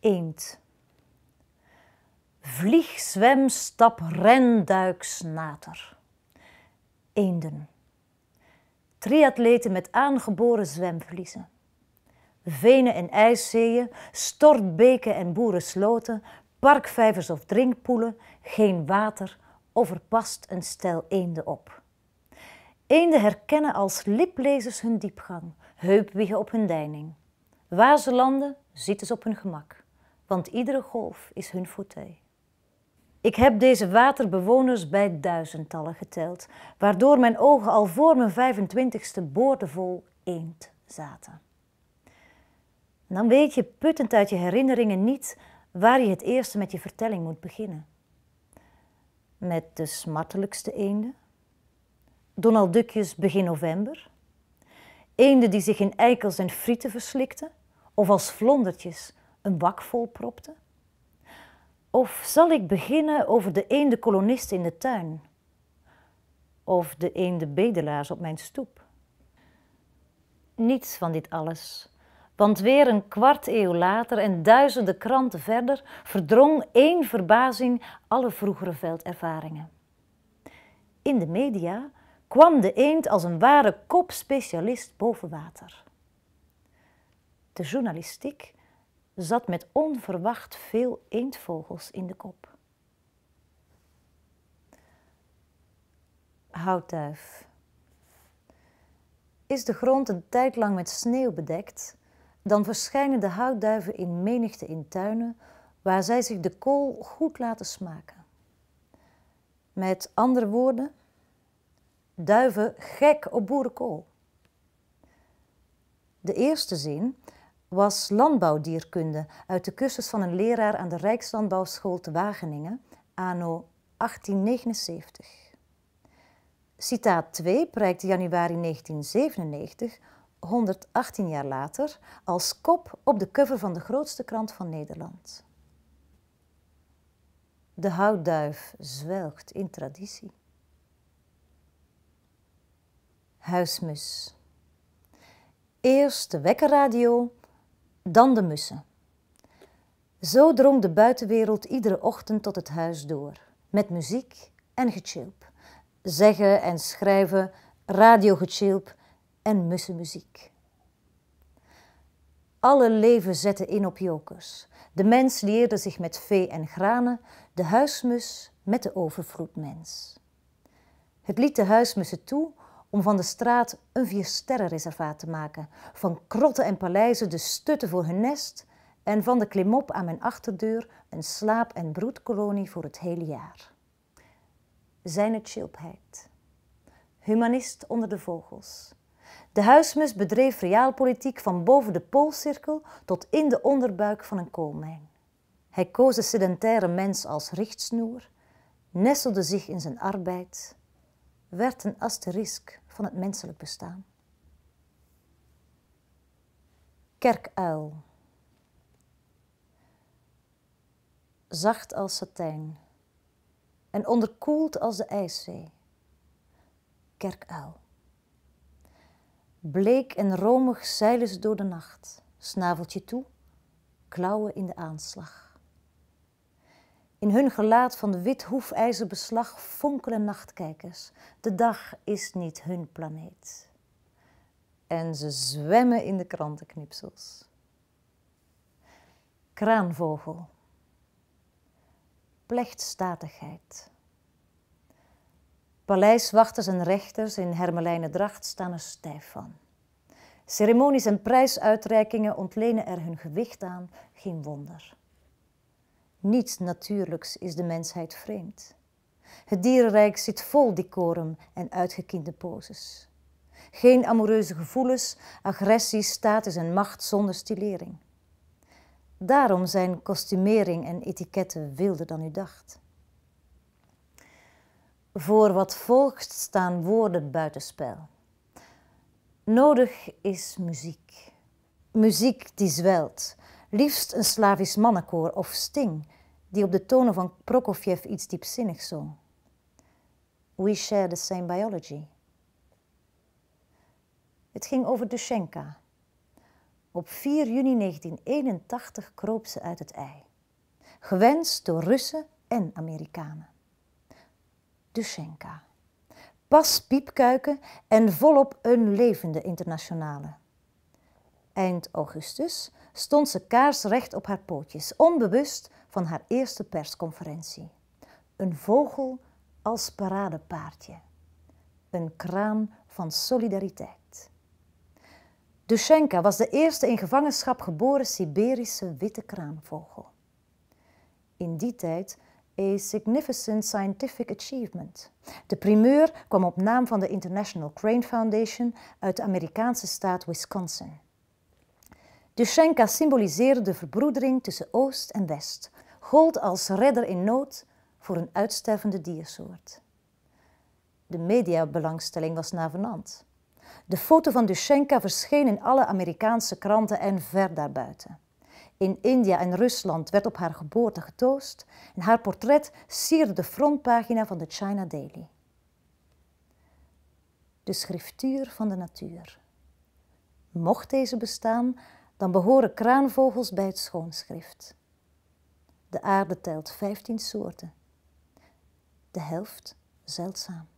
eend. Vlieg, zwem, stap, ren, duik, snater. Eenden. Triatleten met aangeboren zwemvliezen. Venen en ijszeeën, stortbeken en boerensloten, parkvijvers of drinkpoelen, geen water, overpast een stel eenden op. Eenden herkennen als liplezers hun diepgang, heupwiegen op hun deining. landen, zitten ze dus op hun gemak want iedere golf is hun fauteuil. Ik heb deze waterbewoners bij duizendtallen geteld, waardoor mijn ogen al voor mijn 25ste boordevol eend zaten. dan weet je puttend uit je herinneringen niet waar je het eerste met je vertelling moet beginnen. Met de smartelijkste eenden, Donald Duckjes begin november, eenden die zich in eikels en frieten verslikten, of als vlondertjes een bak vol propte? Of zal ik beginnen over de kolonist in de tuin? Of de bedelaars op mijn stoep? Niets van dit alles, want weer een kwart eeuw later en duizenden kranten verder verdrong één verbazing alle vroegere veldervaringen. In de media kwam de eend als een ware kopspecialist boven water. De journalistiek zat met onverwacht veel eendvogels in de kop. Houtduif. Is de grond een tijd lang met sneeuw bedekt, dan verschijnen de houtduiven in menigte in tuinen waar zij zich de kool goed laten smaken. Met andere woorden, duiven gek op boerenkool. De eerste zin was landbouwdierkunde uit de cursus van een leraar aan de Rijkslandbouwschool te Wageningen, anno 1879. Citaat 2 prijkte januari 1997, 118 jaar later, als kop op de cover van de grootste krant van Nederland. De houtduif zwelgt in traditie. Huismus. Eerst de wekkerradio, dan de mussen. Zo drong de buitenwereld iedere ochtend tot het huis door, met muziek en gechilp. Zeggen en schrijven, radiogechilp en mussenmuziek. Alle leven zette in op jokers. De mens leerde zich met vee en granen, de huismus met de overvloedmens. Het liet de huismussen toe om van de straat een viersterrenreservaat te maken, van krotten en paleizen de stutten voor hun nest en van de klimop aan mijn achterdeur een slaap- en broedkolonie voor het hele jaar. Zijn het chilpheid, humanist onder de vogels. De huismus bedreef reaalpolitiek van boven de poolcirkel tot in de onderbuik van een koolmijn. Hij koos de sedentaire mens als richtsnoer, nestelde zich in zijn arbeid werd een asterisk van het menselijk bestaan. Kerkuil. Zacht als satijn en onderkoeld als de ijszee. Kerkuil. Bleek en romig zeilen ze door de nacht, snaveltje toe, klauwen in de aanslag. In hun gelaat van wit beslag fonkelen nachtkijkers. De dag is niet hun planeet. En ze zwemmen in de krantenknipsels. Kraanvogel. Plechtstatigheid. Paleiswachters en rechters in hermelijnen dracht staan er stijf van. Ceremonies en prijsuitreikingen ontlenen er hun gewicht aan, geen wonder. Niets natuurlijks is de mensheid vreemd. Het dierenrijk zit vol decorum en uitgekiende poses. Geen amoureuze gevoelens, agressie, status en macht zonder stilering. Daarom zijn kostumering en etiketten wilder dan u dacht. Voor wat volgt staan woorden buitenspel. Nodig is muziek. Muziek die zwelt, Liefst een Slavisch mannenkoor of sting, die op de tonen van Prokofjev iets diepzinnigs zong. We share the same biology. Het ging over Dushenka. Op 4 juni 1981 kroop ze uit het ei. Gewenst door Russen en Amerikanen. Dushenka. Pas piepkuiken en volop een levende internationale. Eind augustus stond ze kaarsrecht op haar pootjes, onbewust van haar eerste persconferentie. Een vogel als paradepaardje. Een kraan van solidariteit. Dushenka was de eerste in gevangenschap geboren Siberische witte kraanvogel. In die tijd een significant scientific achievement. De primeur kwam op naam van de International Crane Foundation uit de Amerikaanse staat Wisconsin. Dushenka symboliseerde de verbroedering tussen Oost en West, gold als redder in nood voor een uitstervende diersoort. De mediabelangstelling was navenant. De foto van Dushenka verscheen in alle Amerikaanse kranten en ver daarbuiten. In India en Rusland werd op haar geboorte getoost en haar portret sierde de frontpagina van de China Daily. De schriftuur van de natuur. Mocht deze bestaan, dan behoren kraanvogels bij het schoonschrift. De aarde telt 15 soorten. De helft zeldzaam.